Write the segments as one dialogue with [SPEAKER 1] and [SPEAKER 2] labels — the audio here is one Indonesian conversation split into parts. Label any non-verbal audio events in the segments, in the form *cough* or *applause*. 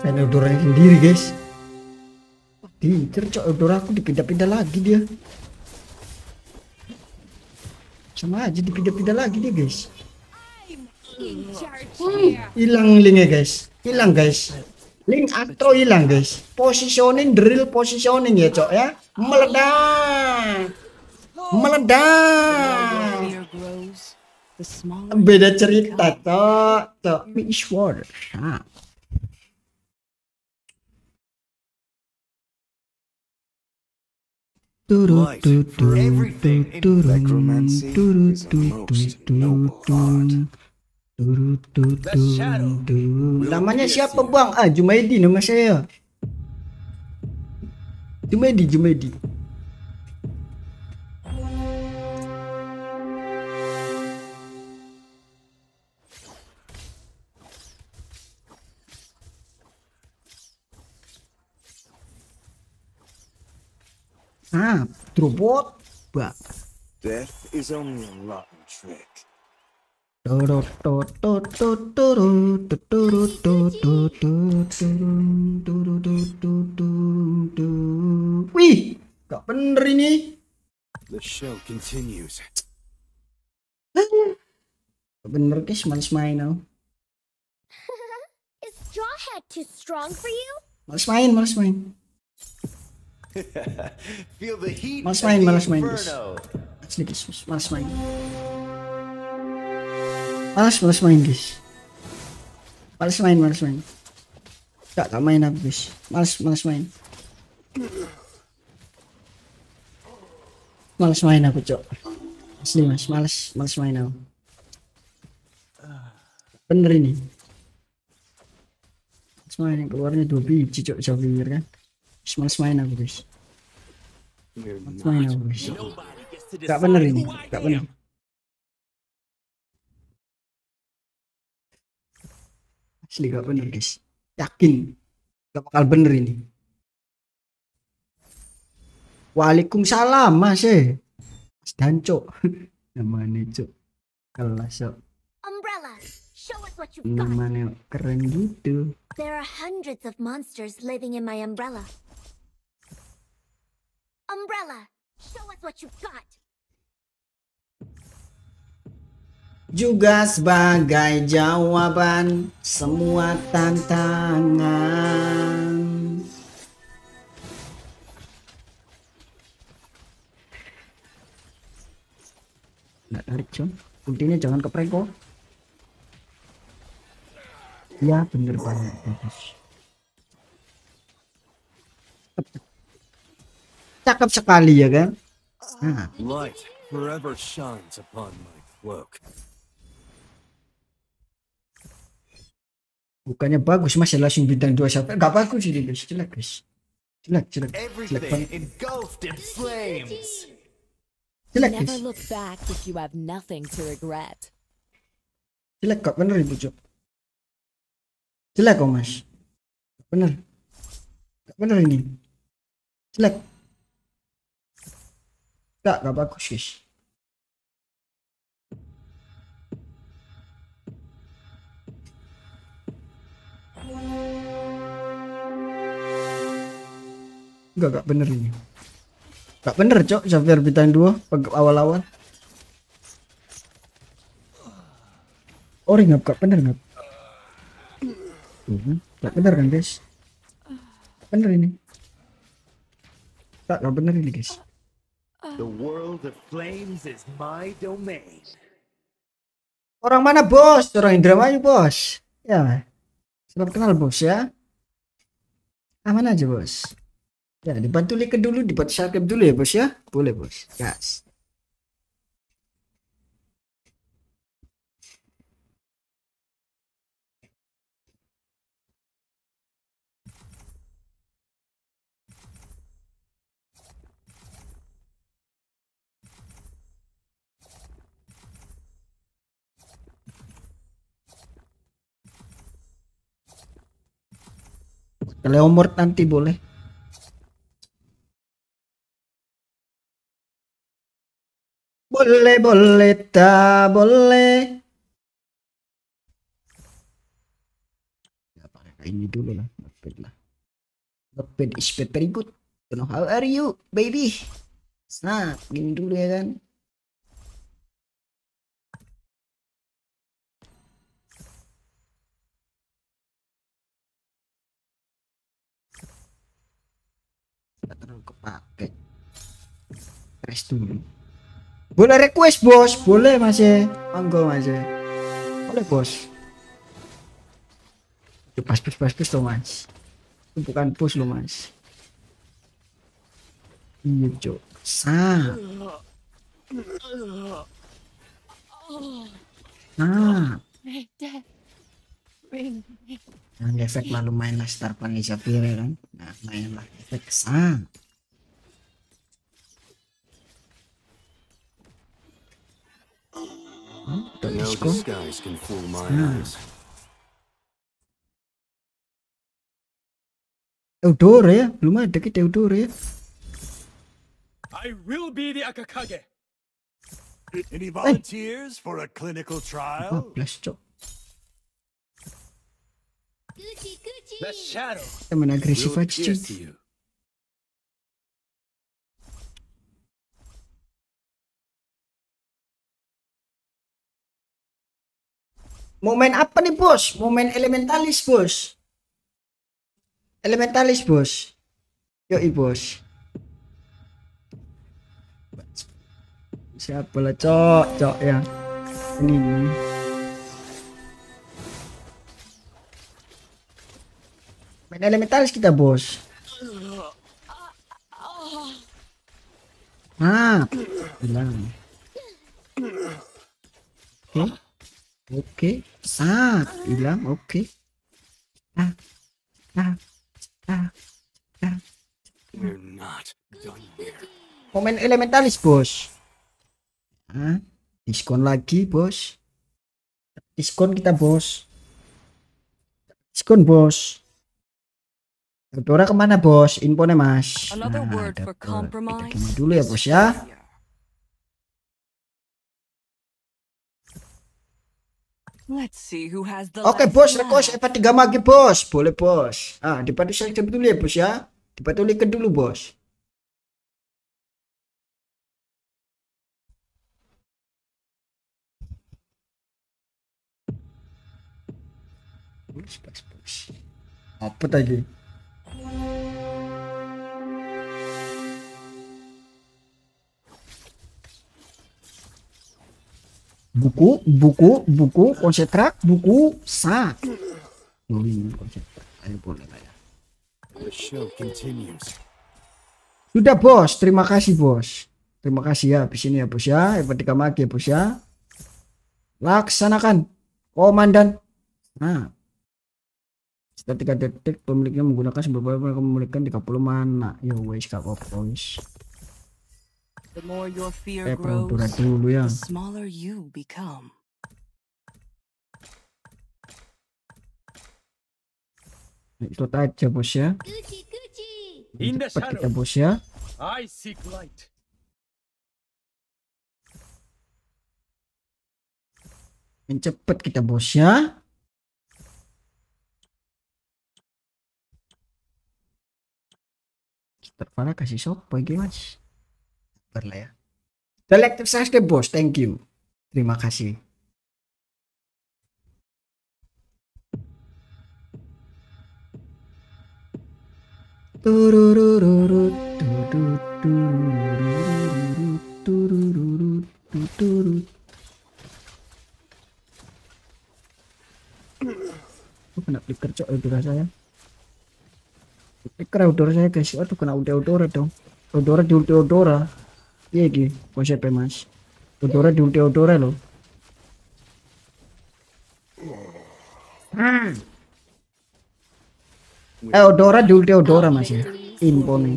[SPEAKER 1] Pengen odoran sendiri guys. Pinter cok odor aku dipindah-pindah lagi dia. Sama aja dipindah-pindah lagi dia guys. Hmm, hilang hmm, linknya guys. Hilang guys. Link Astro hilang guys. Positioning drill positioning ya cok ya. Meledak. Meledak.
[SPEAKER 2] Beda cerita cok. Cok. Fish water. Nah. Namanya
[SPEAKER 1] siapa bang? Ah, Jumaidi nama saya. Jumaidi, Jumaidi. Ah, drop. Bak.
[SPEAKER 2] Death is only a lucky trick.
[SPEAKER 1] Wih, gak
[SPEAKER 2] bener ini. The show continues.
[SPEAKER 1] Gak bener guys, malas main now. Is Jawhead too strong for you? Malas main, malas main. *laughs* Feel the malas main, malas main, guys. Asli guys, malas main. Malas, malas main guys. Malas main, malas main. Gak, gak main apa guys. Malas, malas main. Malas main aku cok. Asli mas, malas, malas main aku. Bener ini. Malas main keluarnya dua biji cok, jauh kan. Semuanya-semuanya aku guys.
[SPEAKER 2] Iya, Semuanya aku guys. Gak bener ini, gak bener. Asli gak bener guys. Yakin gak bakal bener ini.
[SPEAKER 1] Waalaikumsalam Mas eh. Mas Danco. *laughs* Namanya Cuk. Kelas Cuk. Umbrella. Namanya keren
[SPEAKER 2] gitu.
[SPEAKER 1] There are hundreds of monsters living in my umbrella. Umbrella, show us what you've got. Juga sebagai jawaban semua tantangan. nggak tarik John ultinya jangan ke ya bener banget Tepat cakep sekali ya kan ah. nah. bukannya bagus masih ya, langsung bintang dua siapa nggak bagus ini guys jelek guys jelek jelek jelek
[SPEAKER 2] jelek guys jelek kok bener ibu cok jelek kok mas bener bener ini jelek Tak, gak bagus guys.
[SPEAKER 1] Enggak, gak bener ini. Enggak bener cok, Xavier dua 2 awal-awal. Oh, ringap, kok bener enggak. Mhm. Gak bener kan guys? Bener ini. Enggak, gak bener ini guys.
[SPEAKER 2] The world of flames is my domain.
[SPEAKER 1] Orang mana bos? Orang Indramayu bos. Ya, salam kenal bos ya. Aman aja bos. Ya, dibantu like dulu,
[SPEAKER 2] dibantu subscribe dulu ya bos ya. Boleh bos. Gas. Yes. Teleomort nanti boleh. Boleh, boleh, tak boleh.
[SPEAKER 1] Ya, pakai ini dulu gitu lah. Notepad lah. Notepad is very good. How
[SPEAKER 2] are you, baby? Snap, gini dulu ya kan. nggak terlalu kepake rest dulu boleh request bos boleh
[SPEAKER 1] mas ya monggo mas ya boleh bos itu pas pas pas push mas itu bukan push lo mas iya cok sah nah Nah, efek lalu mainlah Star Panisa ya kan. Nah, mainlah efek sang.
[SPEAKER 2] Hmm, Now skies can my nah. eyes. ya, belum ada kita Eudor ya. I will be the Akakage. Any eh. volunteers for a clinical trial? Oh, bless you. Teman agresif aja cuy. Mau apa nih bos? Mau elementalis bos? Elementalis bos? Yoi bos.
[SPEAKER 1] Siapa lah cok cok ya? Ini nih. Main elementalis kita, bos. ah bilang. Oke. Okay. Oke. Okay. Ah, hilang. Oke. Okay. Ah. Ah. Ah. Ah. Komen elementalis, Bos. Ah, diskon lagi, Bos. Diskon kita, Bos. Diskon, Bos. Dora kemana bos? info nih mas.
[SPEAKER 2] Nah, Dora. dulu ya bos ya. Oke bos, rekos Eva tiga magi bos, boleh bos. Ah, saya coba dulu ya bos ya, dipadu lihat dulu bos.
[SPEAKER 1] Apa tadi? buku buku buku konsentrat buku sa ayo boleh lah ya sudah bos terima kasih bos terima kasih ya habis ini ya bos ya seperti penting ya bos ya laksanakan komandan nah setelah tiga detik pemiliknya menggunakan sebuah pemilikkan 30 mana ya wes gak wes
[SPEAKER 2] the more your fear eh, grows, ya. the smaller you become.
[SPEAKER 1] Ikut aja bos ya.
[SPEAKER 2] Cepat kita bos ya. I seek light. Cepat kita bos ya. Kita mana kasih shop bagaimana? Akbar lah ya. Selektif saja deh bos, thank you. Terima kasih. Aku
[SPEAKER 1] kena flicker cok Flicker saya guys. Aduh kena dong. di Iya iki konsepnya Mas. Odora di Odora loh. Hmm. Eh Odora di Odora Mas ya. Info nih.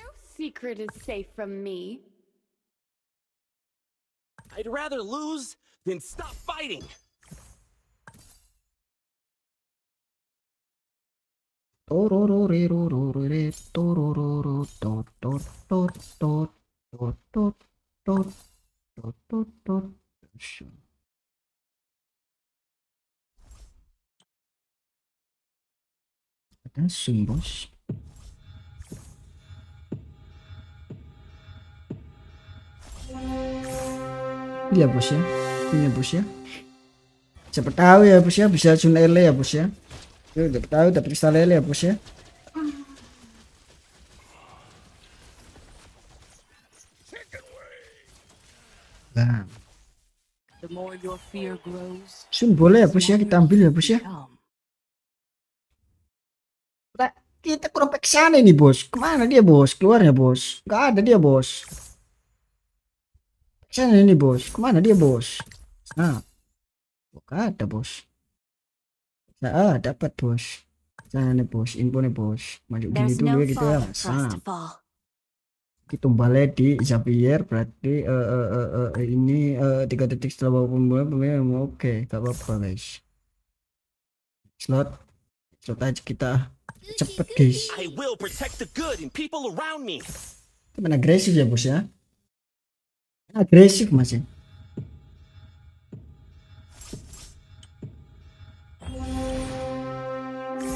[SPEAKER 1] No secret is safe from me.
[SPEAKER 2] I'd rather lose than stop fighting. Attention, bos
[SPEAKER 1] Iya bos ya, punya bos ya. Siapa tahu ya bos ya bisa Jun Ele ya bos ya. Eu udah, udah periksa lele ya bos ya. Nah. boleh ya bos ya kita ambil ya bos ya. kita kurang sana ini bos. Kemana dia bos? Keluarnya bos. Gak ada dia bos. Sana ini bos. Kemana dia bos? Nah, Enggak ada bos. Nah, ah, dapat bos. Nah, nih bos, info nih bos. Maju gini dulu no ya, gitu ya. Nah. Kita balik di Xavier berarti eh uh, uh, uh, uh, ini tiga uh, detik setelah pembunuhan pemain oke, okay, gak apa-apa guys. Slot, slot aja kita cepet guys.
[SPEAKER 2] I will protect the good and people around me.
[SPEAKER 1] Teman agresif ya bos ya. Agresif masih. Ya?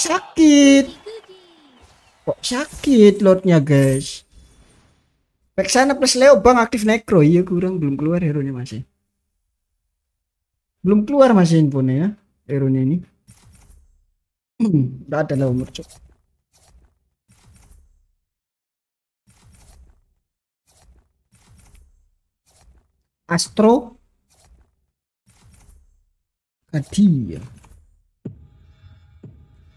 [SPEAKER 1] sakit kok sakit lordnya guys back sana plus Leo bang aktif necro iya kurang belum keluar hero nya masih belum keluar masih infonya ya hero nya ini udah ada lah umur
[SPEAKER 2] cok Astro Kadia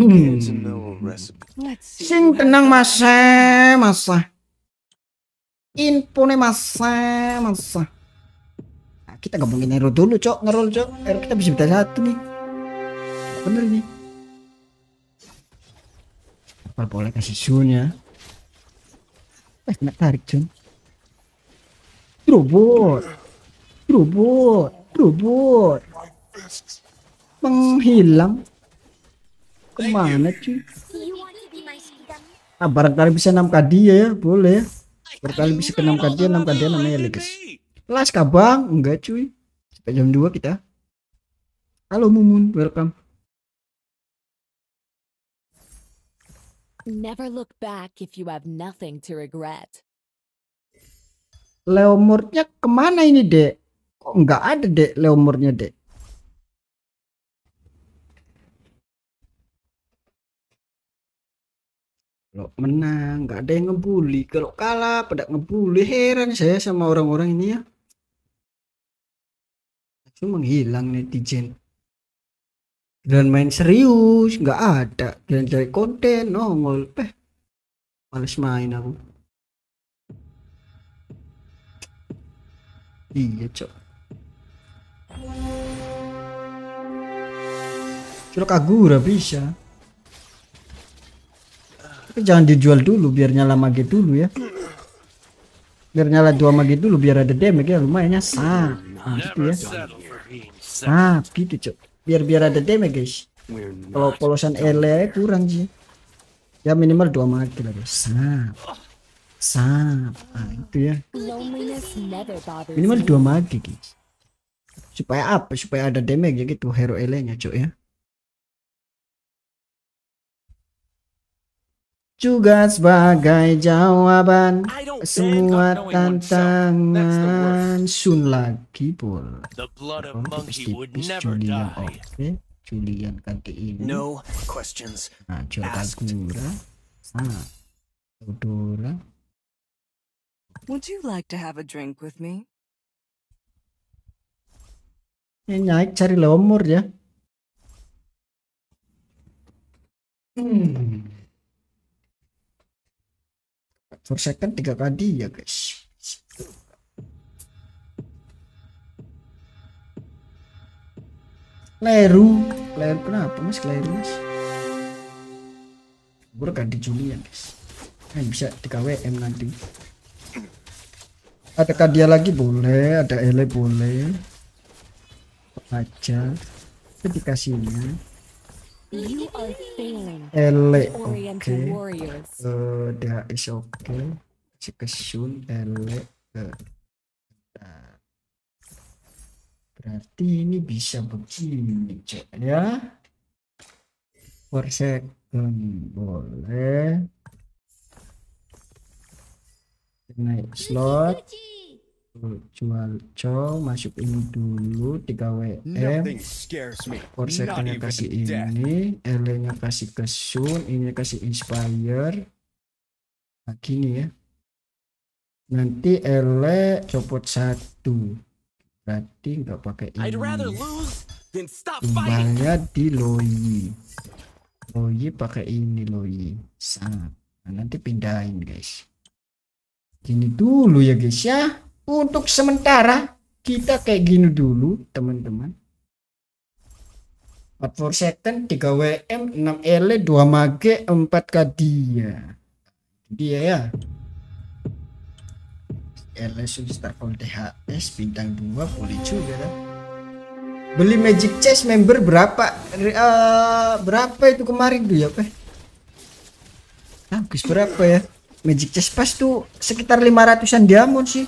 [SPEAKER 2] Hmm.
[SPEAKER 1] Sing tenang masa, masa. Infone masa, masa. Nah, kita gabungin Nero dulu, cok. Ngerol, cok. Nero kita bisa beda satu nih. Bener nih. Apa boleh kasih Sunya? Eh, kena tarik, Jun. Robot. Robot. Robot. Menghilang kemana cuy ah barangkali bisa 6 kadi ya, ya. boleh ya. barangkali
[SPEAKER 2] bisa ke 6 kadi 6 ya, kadi namanya legas
[SPEAKER 1] las kabang enggak cuy sampai jam 2
[SPEAKER 2] kita halo mumun welcome Never look back if you have nothing to regret.
[SPEAKER 1] Leomurnya kemana ini, Dek? Kok nggak ada, Dek, Leomurnya,
[SPEAKER 2] Dek? Kalau menang nggak ada yang ngebully, kalau kalah pada ngebully. Heran saya sama orang-orang ini ya. Itu
[SPEAKER 1] menghilang netizen. Dan main serius nggak ada, dan cari konten nongol peh. Males main aku. Iya, Cok. Curug Agura bisa. Tapi jangan dijual dulu biar nyala mage dulu ya. Biar nyala dua mage dulu biar ada damage ya, ya sah. sama
[SPEAKER 2] gitu ya. Ah,
[SPEAKER 1] gitu cok. Biar biar ada damage guys. Kalau polosan ele kurang sih. Ya minimal dua mage lah guys. sap Sap, Ah, itu ya. Minimal dua mage guys. Supaya apa? Supaya ada damage ya gitu hero ele-nya cok ya. juga sebagai jawaban semua tantangan Sun lagi pol Julian oke Julian kaki ini no questions
[SPEAKER 2] nah Jotagura ah Odora Would you like to have a drink with me?
[SPEAKER 1] Ini ya, naik cari lemur ya. Hmm per second tiga kali ya guys Leru Leru kenapa mas Leru mas gue ganti Juli ya guys Kan bisa 3WM nanti ada dia lagi boleh ada Ele boleh aja itu dikasihnya
[SPEAKER 2] You are failing. Ele, oke. Okay.
[SPEAKER 1] Uh, that is okay. Cikeshun, Ele. berarti ini bisa begini, cek ya. Per second boleh. Naik slot jual hmm, cow masuk ini dulu 3 WM
[SPEAKER 2] Forsakernya
[SPEAKER 1] kasih ini L nya kasih ke Sun ini kasih Inspire nah gini ya nanti L copot satu berarti nggak pakai ini kembali di Loi Loi pakai ini Loi sangat nah, nanti pindahin guys gini dulu ya guys ya untuk sementara kita kayak gini dulu teman-teman. 44 second, 3 WM, 6 L, 2 Mage, 4 Kadia. Dia ya. L sudah start THS bintang 2 boleh juga kan. Beli Magic Chess member berapa? Uh, berapa itu kemarin tuh ya, Pak? Habis berapa ya? Magic Chess pas tuh sekitar 500-an diamond sih.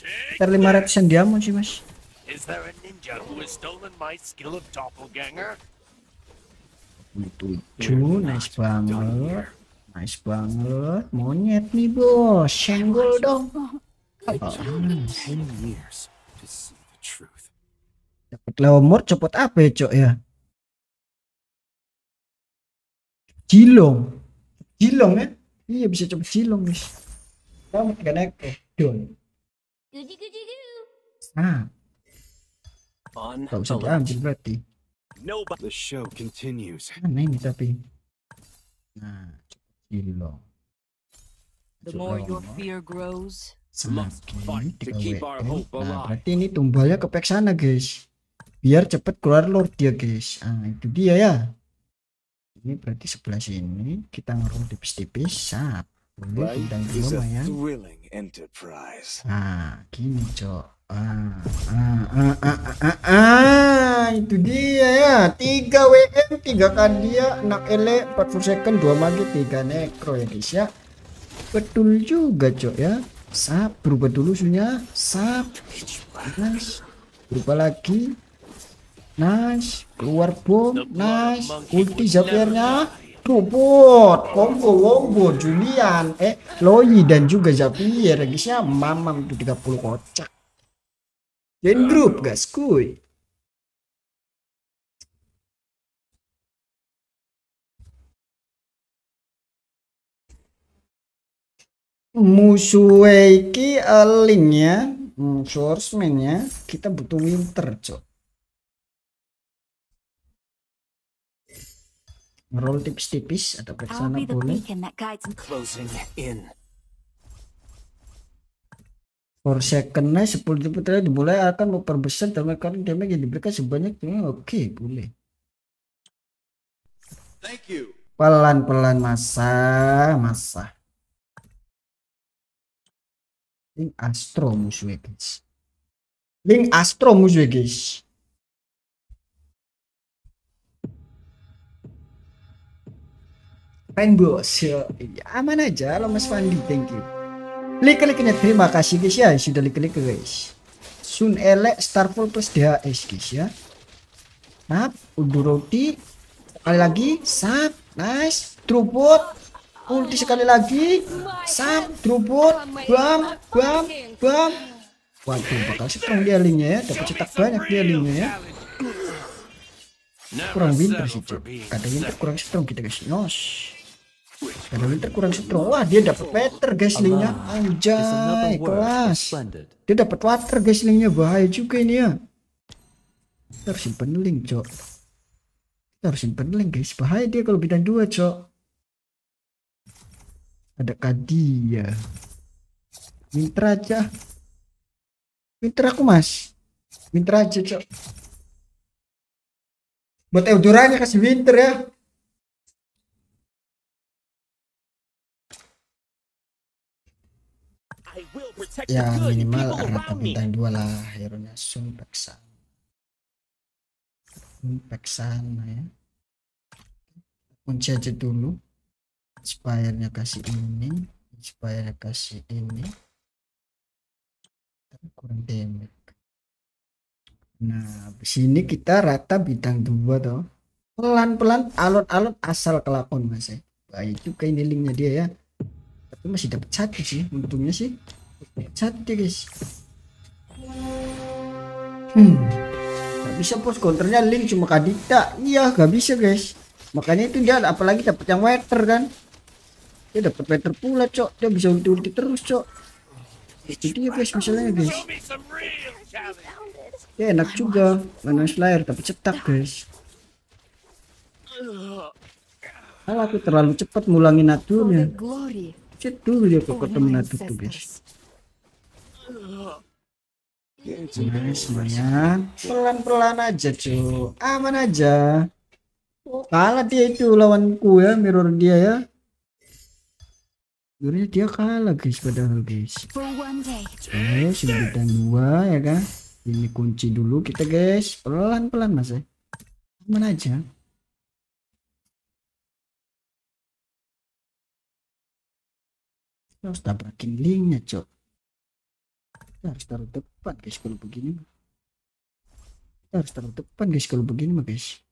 [SPEAKER 1] Sekitar 500 diamond sih mas
[SPEAKER 2] Is there a ninja who has stolen my skill of doppelganger?
[SPEAKER 1] Tujuh, nice banget. Nice banget. Monyet nih bos, senggol dong. Dapat leomor, copot apa ya cok ya? Jilong. Jilong ya? Iya bisa copot jilong guys. Kamu gak naik eh, Guji guji gu. Nah.
[SPEAKER 2] On Gak usah diambil berarti. Nobody. The show continues. Aneh ini tapi. Nah, jadi loh. The more your fear grows, ah, must fight to keep our hope ah, alive. Nah,
[SPEAKER 1] berarti ini tumbalnya kepek sana, guys. Biar cepet keluar lord dia, guys. nah, itu dia ya. Ini berarti sebelah sini kita ngerung tipis-tipis. Sap. Boleh bidang ya.
[SPEAKER 2] Nah,
[SPEAKER 1] Ah, gini cok. Ah, ah, ah, ah, ah, ah, ah, itu dia ya. 3 WM, 3 kadia, 6 ele, 40 second, 2 magi, 3 necro ya guys ya. Betul juga cok ya. Sap, berubah dulu sunya. Sap. Nice. Berubah lagi. Nice. Keluar bom. Nice. Ulti zapiernya. Tobot, Kongo, Wombo, Julian, eh, Loyi dan juga Javier,
[SPEAKER 2] regisnya mamam tuh 30 kocak. Join grup, guys, kuy. Musuh alinnya, eling ya, hmm, Kita butuh winter, cok. Roll tipis-tipis atau ke sana boleh.
[SPEAKER 1] For secondnya 10 tipe terakhir dimulai akan memperbesar dan karena damage yang diberikan sebanyak ini oke okay, boleh. Pelan-pelan masa, masa.
[SPEAKER 2] Link Astro musuh guys. Link Astro musuh guys.
[SPEAKER 1] Rainbows ya, iya, aman aja lo Mas Fandi thank you klik-kliknya terima kasih guys ya sudah klik-klik guys Sun Elek Starfall plus DHS guys ya Nap udur Roti sekali lagi Sap nice truput. ulti sekali lagi Sap, truput, bam bam bam waduh bakal strong dia linknya ya dapat cetak banyak dia linknya ya kurang winter sih cok kurang strong kita guys nyos Gak ada winter kurang setro. Wah, dia dapat meter linknya. Anjay, kelas. Dia dapat water guys linknya. bahaya juga ini ya. Kita harus simpen link, Cok. Kita harus simpen link, guys. Bahaya dia kalau bidang 2, Cok. Ada kadi ya Winter aja. Winter aku, Mas. Winter aja, Cok.
[SPEAKER 2] Buat Eldoranya kasih winter ya. ya minimal rata bintang dua lah hero-nya Sun Peksan
[SPEAKER 1] Sun Peksan ya kunci aja
[SPEAKER 2] dulu inspire-nya kasih ini inspire kasih ini tapi kurang damage nah
[SPEAKER 1] di sini kita rata bintang dua toh
[SPEAKER 2] pelan-pelan
[SPEAKER 1] alon-alon asal kelakon mas ya baik juga ini linknya dia ya tapi masih dapat satu sih untungnya sih Cantik Hmm. Gak bisa pos counternya link cuma kadita. Iya gak bisa guys. Makanya itu dia apalagi dapat yang wetter kan. Dia dapat wetter pula cok. Dia bisa ulti ulti terus cok. Itu dia guys misalnya guys. Ya enak juga. Mana slayer tapi cetak guys. Kalau aku terlalu cepat mulangin naturnya. Cetul dia kok ketemu natur tuh guys. Oke, semuanya? Pelan-pelan aja, cuy. Aman aja. Kalah dia itu lawanku ya, mirror dia ya. Sebenarnya dia kalah guys padahal guys.
[SPEAKER 2] Oke,
[SPEAKER 1] eh, sembilan dua ya kan. Ini kunci dulu kita guys.
[SPEAKER 2] Pelan-pelan mas ya. Aman aja. Terus tabrakin linknya cok harus taruh depan guys kalau begini
[SPEAKER 1] kita harus taruh depan guys kalau begini mah guys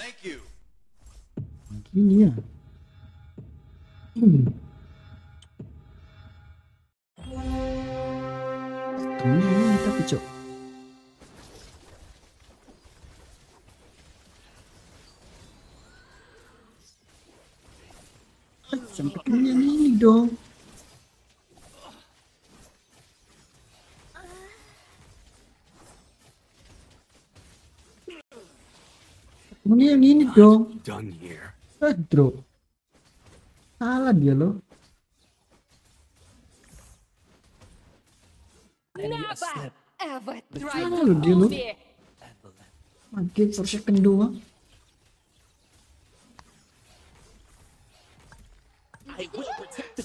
[SPEAKER 1] Thank you. begini ya hmm.
[SPEAKER 2] ini tapi cok
[SPEAKER 1] sampai ini dong Ini yang ini dong. Pedro. Eh, Salah dia loh.
[SPEAKER 2] Salah loh dia loh.
[SPEAKER 1] Makin per second doang.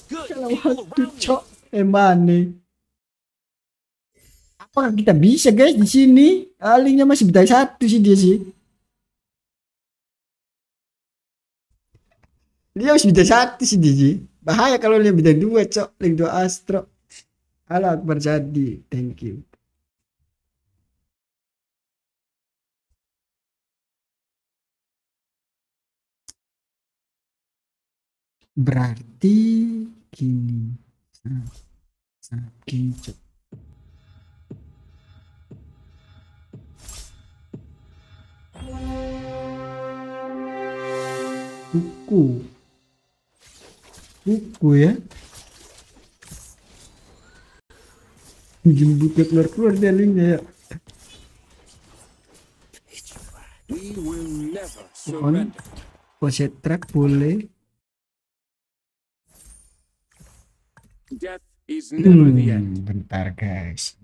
[SPEAKER 1] Kalau waktu
[SPEAKER 2] cok emane. Eh, Apakah kita bisa guys di sini? Alinya masih bintang satu sih dia sih.
[SPEAKER 1] dia harus bidang satu sih Diji bahaya kalau dia bidang dua cok link
[SPEAKER 2] dua astro Halo, Akbar jadi thank you berarti gini saking nah, cok
[SPEAKER 1] buku buku ya ujung buku keluar keluar dia linknya ya,
[SPEAKER 2] ya. on
[SPEAKER 1] poset track boleh
[SPEAKER 2] hmm,
[SPEAKER 1] bentar guys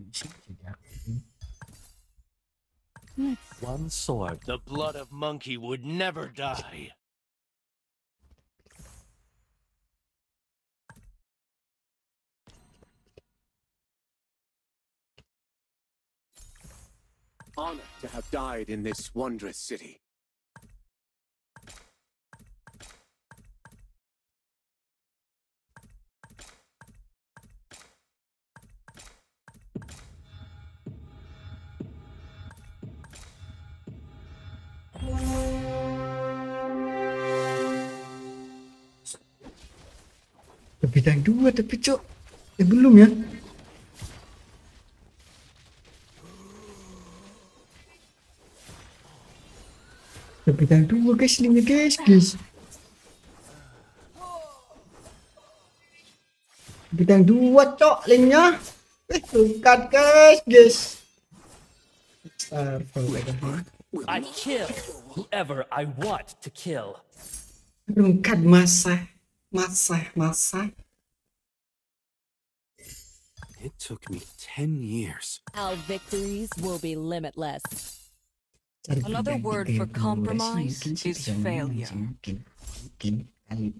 [SPEAKER 2] One sword, the blood of monkey would never die. Honored to have died in this wondrous city.
[SPEAKER 1] Bintang dua tapi cok. Eh belum ya. bidang dua guys ini guys guys dua cok linknya eh tungkat guys guys
[SPEAKER 2] I kill whoever I want to kill.
[SPEAKER 1] masa, masa, masa.
[SPEAKER 2] It took me 10 years. Our victories will be limitless. Another word for compromise is failure. Kanan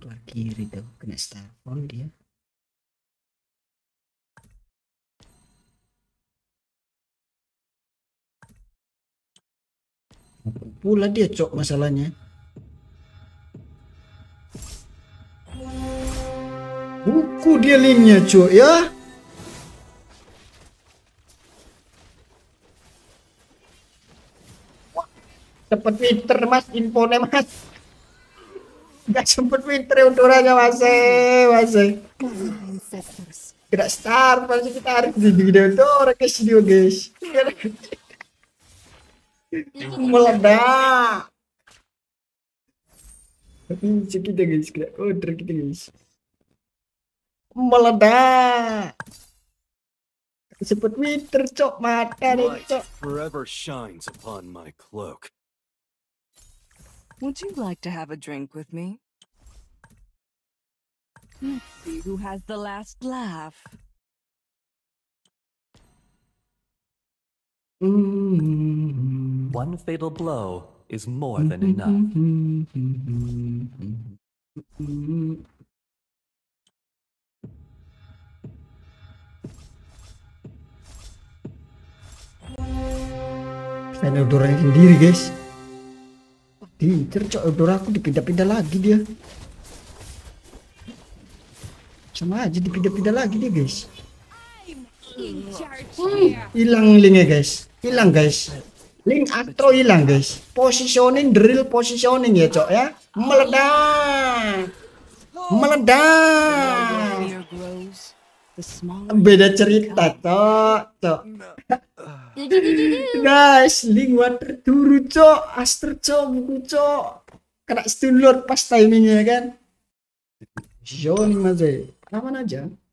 [SPEAKER 2] keluar kiri tuh, kena starphone dia. Pula dia cok masalahnya.
[SPEAKER 1] Buku dia linknya cuk ya. cepet winter mas infonya mas. Gak sempet winter undurannya mas eh, mas. Eh. Tidak start masih kita harus di video itu orang kasih dia guys. Meledak. Tapi kita guys, kita order kita guys.
[SPEAKER 2] meledak
[SPEAKER 1] disebut winter cok mata cok
[SPEAKER 2] forever shines upon my cloak would you like to have a drink with me let's see who has the last laugh One fatal blow is more than enough. *laughs* dan odoran sendiri guys
[SPEAKER 1] pinter cok odor aku dipindah-pindah lagi dia sama aja dipindah-pindah lagi dia guys hmm, hilang hmm. linknya guys hilang guys link astro hilang guys positioning drill positioning ya cok ya meledak meledak beda cerita cok cok nah. *laughs* Guys, link water dulu cok, aster
[SPEAKER 2] cok, buku cok. Kena stun lord pas timingnya kan. John aja, aman aja.